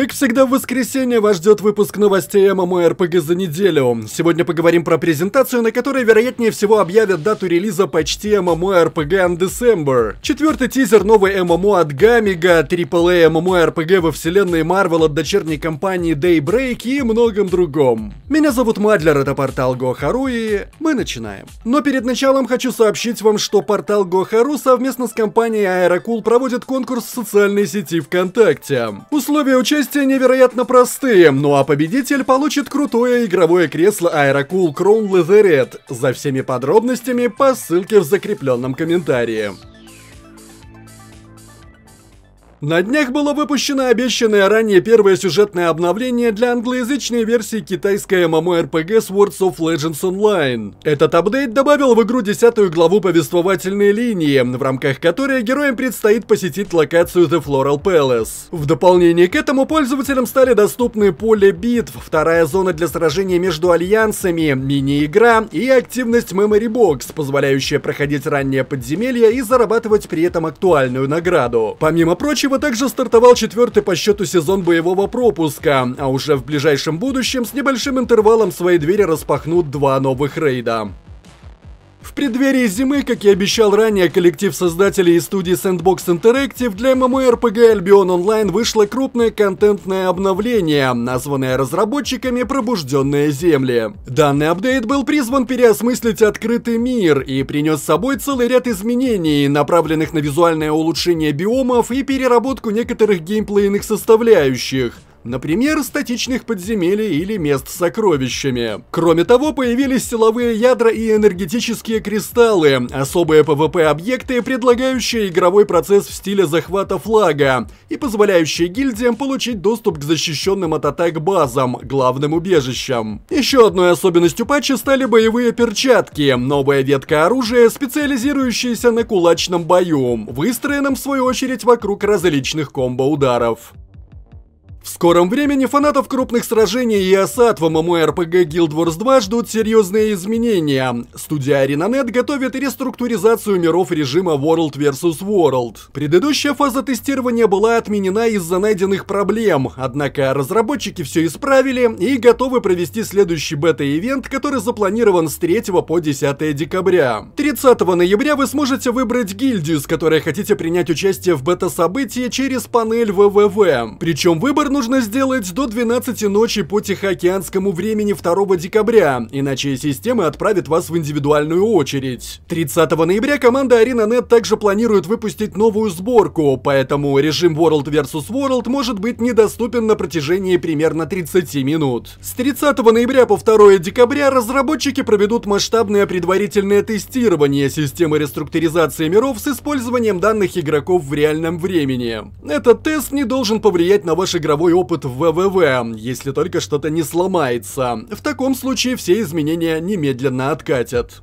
Как всегда, в воскресенье вас ждет выпуск новостей ММО-РПГ за неделю. Сегодня поговорим про презентацию, на которой, вероятнее всего, объявят дату релиза почти ММО-РПГ on December. Четвертый тизер новой MMO от Гамига, AAA ММО-РПГ во вселенной Marvel от дочерней компании Daybreak и многом другом. Меня зовут Мадлер, это портал Гохару и мы начинаем. Но перед началом хочу сообщить вам, что портал Гохару совместно с компанией Аэрокул проводит конкурс в социальной сети ВКонтакте. Условия участия Трудности невероятно простые, ну а победитель получит крутое игровое кресло Aerocool Crown Leatherette. За всеми подробностями по ссылке в закрепленном комментарии. На днях было выпущено обещанное ранее первое сюжетное обновление для англоязычной версии китайской MMORPG Swords of Legends Online. Этот апдейт добавил в игру десятую главу повествовательной линии, в рамках которой героям предстоит посетить локацию The Floral Palace. В дополнение к этому пользователям стали доступны поле битв, вторая зона для сражения между альянсами, мини-игра и активность Memory Box, позволяющая проходить ранее подземелья и зарабатывать при этом актуальную награду. Помимо прочего, будущего также стартовал четвертый по счету сезон боевого пропуска, а уже в ближайшем будущем с небольшим интервалом свои двери распахнут два новых рейда. В преддверии зимы, как и обещал ранее, коллектив создателей и студии Sandbox Interactive для MMORPG Albion Online вышло крупное контентное обновление, названное разработчиками «Пробужденные земли». Данный апдейт был призван переосмыслить открытый мир и принес с собой целый ряд изменений, направленных на визуальное улучшение биомов и переработку некоторых геймплейных составляющих. Например, статичных подземелий или мест с сокровищами. Кроме того, появились силовые ядра и энергетические кристаллы, особые pvp объекты предлагающие игровой процесс в стиле захвата флага и позволяющие гильдиям получить доступ к защищенным от атак базам, главным убежищам. Еще одной особенностью патча стали боевые перчатки, новая ветка оружия, специализирующаяся на кулачном бою, выстроенном в свою очередь вокруг различных комбо-ударов. В скором времени фанатов крупных сражений и осад в MMORPG Guild Wars 2 ждут серьезные изменения. Студия ArenaNet готовит реструктуризацию миров режима World vs. World. Предыдущая фаза тестирования была отменена из-за найденных проблем, однако разработчики все исправили и готовы провести следующий бета-ивент, который запланирован с 3 по 10 декабря. 30 ноября вы сможете выбрать гильдию, с которой хотите принять участие в бета-событии через панель ВВВ. Причем выбор нужно сделать до 12 ночи по тихоокеанскому времени 2 декабря, иначе системы отправят вас в индивидуальную очередь. 30 ноября команда ArenaNet также планирует выпустить новую сборку, поэтому режим World vs. World может быть недоступен на протяжении примерно 30 минут. С 30 ноября по 2 декабря разработчики проведут масштабное предварительное тестирование системы реструктуризации миров с использованием данных игроков в реальном времени. Этот тест не должен повлиять на ваш игровой игровой опыт в ВВВ, если только что-то не сломается. В таком случае все изменения немедленно откатят.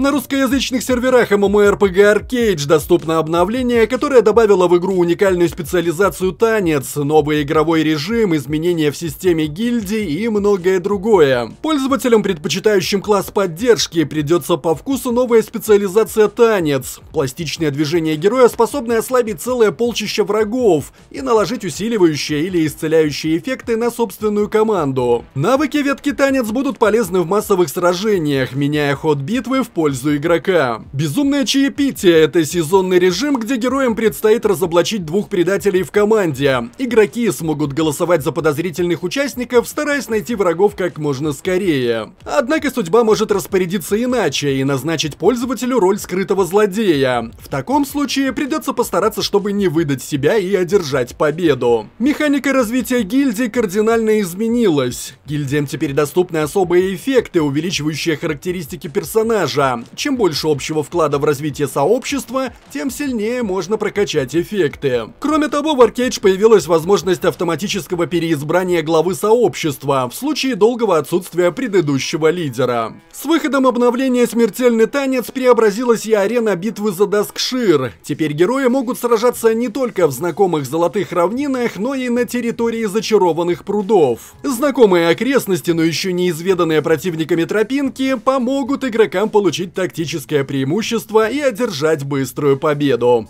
На русскоязычных серверах MMORPG Arcade доступно обновление, которое добавило в игру уникальную специализацию танец, новый игровой режим, изменения в системе гильдий и многое другое. Пользователям, предпочитающим класс поддержки, придется по вкусу новая специализация танец. Пластичное движение героя способны ослабить целое полчище врагов и наложить усиливающие или исцеляющие эффекты на собственную команду. Навыки ветки танец будут полезны в массовых сражениях, меняя ход битвы в пользу пользу игрока. Безумное чаепитие — это сезонный режим, где героям предстоит разоблачить двух предателей в команде. Игроки смогут голосовать за подозрительных участников, стараясь найти врагов как можно скорее. Однако судьба может распорядиться иначе и назначить пользователю роль скрытого злодея. В таком случае придется постараться, чтобы не выдать себя и одержать победу. Механика развития гильдии кардинально изменилась. Гильдиям теперь доступны особые эффекты, увеличивающие характеристики персонажа, чем больше общего вклада в развитие сообщества, тем сильнее можно прокачать эффекты. Кроме того, в Аркейдж появилась возможность автоматического переизбрания главы сообщества в случае долгого отсутствия предыдущего лидера. С выходом обновления «Смертельный танец» преобразилась и арена битвы за Даскшир. Теперь герои могут сражаться не только в знакомых золотых равнинах, но и на территории зачарованных прудов. Знакомые окрестности, но еще неизведанные противниками тропинки, помогут игрокам получить получить тактическое преимущество и одержать быструю победу.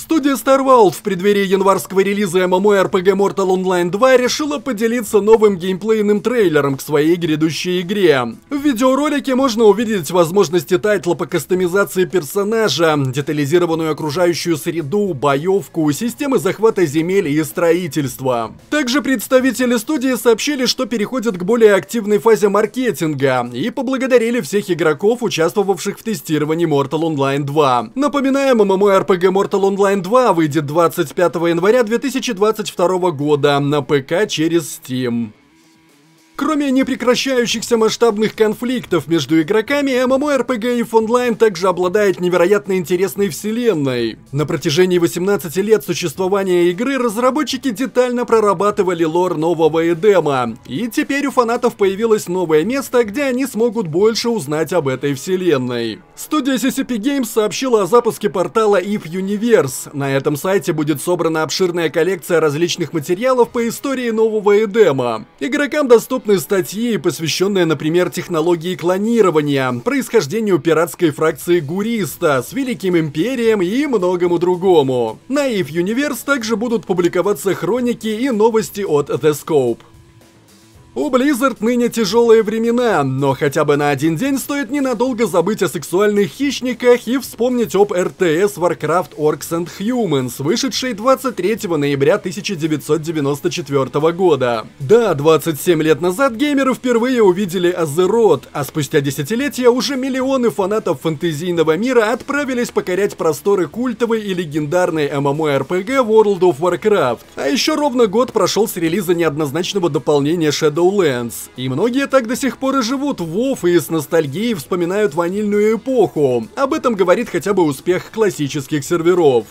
Студия StarWorld в преддверии январского релиза MMORPG Mortal Online 2 решила поделиться новым геймплейным трейлером к своей грядущей игре. В видеоролике можно увидеть возможности тайтла по кастомизации персонажа, детализированную окружающую среду, боевку, системы захвата земель и строительства. Также представители студии сообщили, что переходят к более активной фазе маркетинга и поблагодарили всех игроков, участвовавших в тестировании Mortal Online 2. Напоминаем, MMORPG Mortal Online Online 2 выйдет 25 января 2022 года на ПК через Steam. Кроме непрекращающихся масштабных конфликтов между игроками, MMORPG EVE Online также обладает невероятно интересной вселенной. На протяжении 18 лет существования игры разработчики детально прорабатывали лор нового Эдема, и теперь у фанатов появилось новое место, где они смогут больше узнать об этой вселенной. Студия CCP Games сообщила о запуске портала EVE Universe. На этом сайте будет собрана обширная коллекция различных материалов по истории нового Эдема. Игрокам доступны любопытные статьи, посвященные, например, технологии клонирования, происхождению пиратской фракции Гуриста с Великим Империем и многому другому. На If Universe также будут публиковаться хроники и новости от The Scope. У Blizzard ныне тяжелые времена, но хотя бы на один день стоит ненадолго забыть о сексуальных хищниках и вспомнить об RTS Warcraft Orcs and Humans, вышедшей 23 ноября 1994 года. Да, 27 лет назад геймеры впервые увидели Azeroth, а спустя десятилетия уже миллионы фанатов фэнтезийного мира отправились покорять просторы культовой и легендарной MMORPG World of Warcraft. А еще ровно год прошел с релиза неоднозначного дополнения Shadow HoloLens, и многие так до сих пор и живут в WoW и с ностальгией вспоминают ванильную эпоху. Об этом говорит хотя бы успех классических серверов.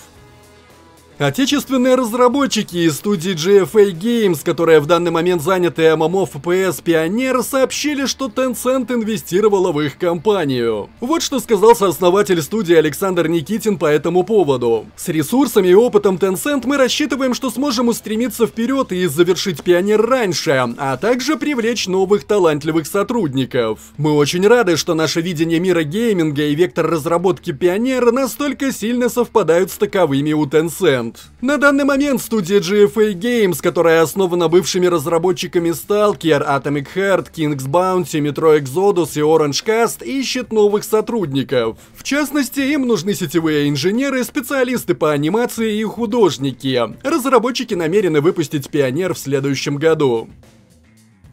Отечественные разработчики из студии GFA Games, которая в данный момент занята MMO FPS Pioneer, сообщили, что Tencent инвестировала в их компанию. Вот что сказал сооснователь студии Александр Никитин по этому поводу. С ресурсами и опытом Tencent мы рассчитываем, что сможем устремиться вперед и завершить Pioneer раньше, а также привлечь новых талантливых сотрудников. Мы очень рады, что наше видение мира гейминга и вектор разработки Pioneer настолько сильно совпадают с таковыми у Tencent момент. На данный момент студия GFA Games, которая основана бывшими разработчиками Stalker, Atomic Heart, King's Bounty, Metro Exodus и Orange Cast, ищет новых сотрудников. В частности, им нужны сетевые инженеры, специалисты по анимации и художники. Разработчики намерены выпустить Пионер в следующем году.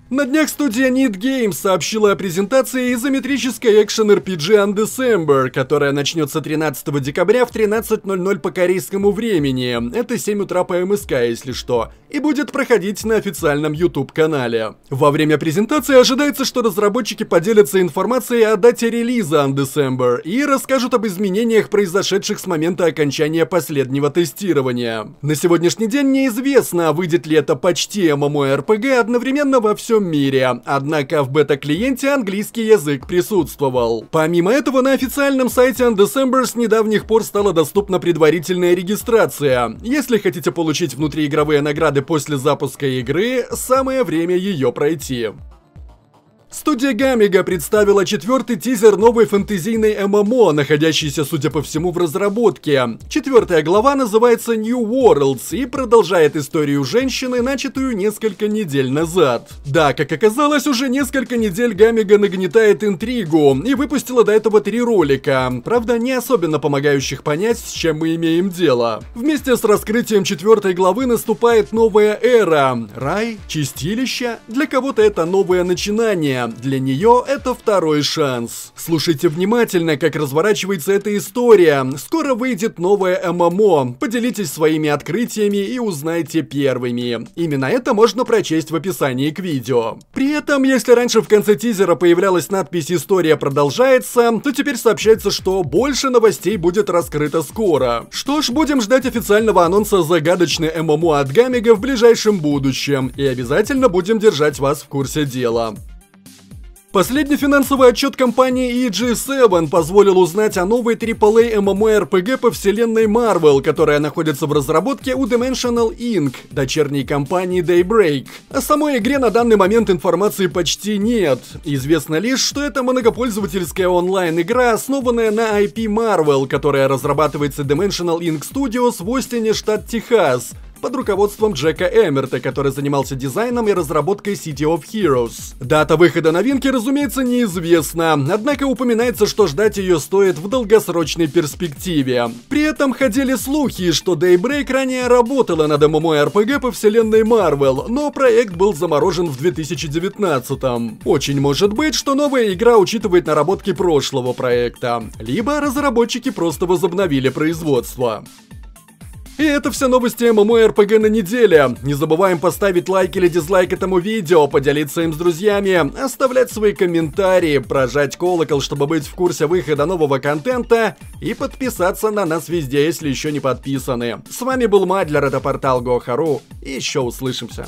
На днях студия Need Games сообщила о презентации изометрической экшен RPG December, которая начнется 13 декабря в 13.00 по корейскому времени, это 7 утра по МСК, если что, и будет проходить на официальном YouTube-канале. Во время презентации ожидается, что разработчики поделятся информацией о дате релиза On December и расскажут об изменениях, произошедших с момента окончания последнего тестирования. На сегодняшний день неизвестно, выйдет ли это почти MMORPG одновременно во всем всем мире, однако в бета-клиенте английский язык присутствовал. Помимо этого, на официальном сайте Undecember с недавних пор стала доступна предварительная регистрация. Если хотите получить внутриигровые награды после запуска игры, самое время ее пройти. Студия Гамига представила четвертый тизер новой фэнтезийной ММО, находящейся, судя по всему, в разработке. Четвертая глава называется New Worlds и продолжает историю женщины, начатую несколько недель назад. Да, как оказалось, уже несколько недель Гамига нагнетает интригу и выпустила до этого три ролика, правда, не особенно помогающих понять, с чем мы имеем дело. Вместе с раскрытием четвертой главы наступает новая эра. Рай? Чистилище? Для кого-то это новое начинание дня. Для нее это второй шанс. Слушайте внимательно, как разворачивается эта история. Скоро выйдет новое ММО. Поделитесь своими открытиями и узнайте первыми. Именно это можно прочесть в описании к видео. При этом, если раньше в конце тизера появлялась надпись «История продолжается», то теперь сообщается, что больше новостей будет раскрыто скоро. Что ж, будем ждать официального анонса загадочной ММО от Гамига в ближайшем будущем. И обязательно будем держать вас в курсе дела. Последний финансовый отчет компании EG7 позволил узнать о новой AAA MMORPG по вселенной Marvel, которая находится в разработке у Dimensional Inc., дочерней компании Daybreak. О самой игре на данный момент информации почти нет. Известно лишь, что это многопользовательская онлайн-игра, основанная на IP Marvel, которая разрабатывается Dimensional Inc. Studios в Остине, штат Техас под руководством Джека Эмерта, который занимался дизайном и разработкой City of Heroes. Дата выхода новинки, разумеется, неизвестна, однако упоминается, что ждать ее стоит в долгосрочной перспективе. При этом ходили слухи, что Daybreak ранее работала над MMORPG по вселенной Marvel, но проект был заморожен в 2019 -м. Очень может быть, что новая игра учитывает наработки прошлого проекта, либо разработчики просто возобновили производство. И это все новости ММО-РПГ на неделе. Не забываем поставить лайк или дизлайк этому видео, поделиться им с друзьями, оставлять свои комментарии, прожать колокол, чтобы быть в курсе выхода нового контента и подписаться на нас везде, если еще не подписаны. С вами был Мадлер, это портал Гохару, и еще услышимся.